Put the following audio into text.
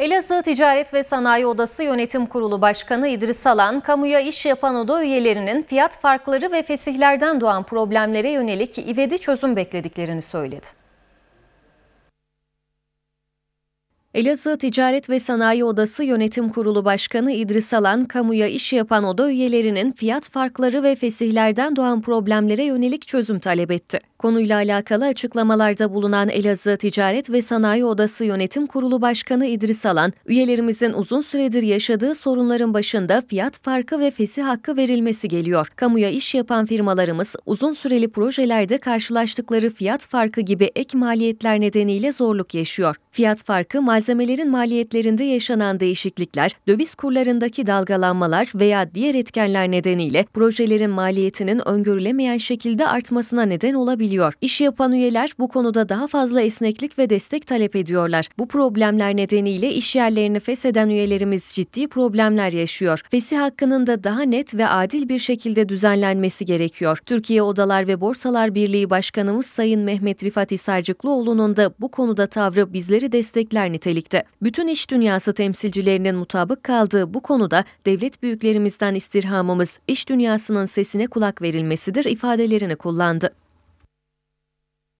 Elazığ Ticaret ve Sanayi Odası Yönetim Kurulu Başkanı İdris Alan, kamuya iş yapan oda üyelerinin fiyat farkları ve fesihlerden doğan problemlere yönelik ivedi çözüm beklediklerini söyledi. Elazığ Ticaret ve Sanayi Odası Yönetim Kurulu Başkanı İdris Alan, kamuya iş yapan oda üyelerinin fiyat farkları ve fesihlerden doğan problemlere yönelik çözüm talep etti. Konuyla alakalı açıklamalarda bulunan Elazığ Ticaret ve Sanayi Odası Yönetim Kurulu Başkanı İdris Alan, üyelerimizin uzun süredir yaşadığı sorunların başında fiyat farkı ve fesih hakkı verilmesi geliyor. Kamuya iş yapan firmalarımız uzun süreli projelerde karşılaştıkları fiyat farkı gibi ek maliyetler nedeniyle zorluk yaşıyor. Fiyat farkı mal malzemelerin maliyetlerinde yaşanan değişiklikler, döviz kurlarındaki dalgalanmalar veya diğer etkenler nedeniyle projelerin maliyetinin öngörülemeyen şekilde artmasına neden olabiliyor. İş yapan üyeler bu konuda daha fazla esneklik ve destek talep ediyorlar. Bu problemler nedeniyle iş yerlerini fesheden üyelerimiz ciddi problemler yaşıyor. Fesih hakkının da daha net ve adil bir şekilde düzenlenmesi gerekiyor. Türkiye Odalar ve Borsalar Birliği Başkanımız Sayın Mehmet Rifat Hisarcıklıoğlu'nun da bu konuda tavrı bizleri destekler niteliğinde nitelikte. Bütün iş dünyası temsilcilerinin mutabık kaldığı bu konuda devlet büyüklerimizden istirhamımız iş dünyasının sesine kulak verilmesidir ifadelerini kullandı.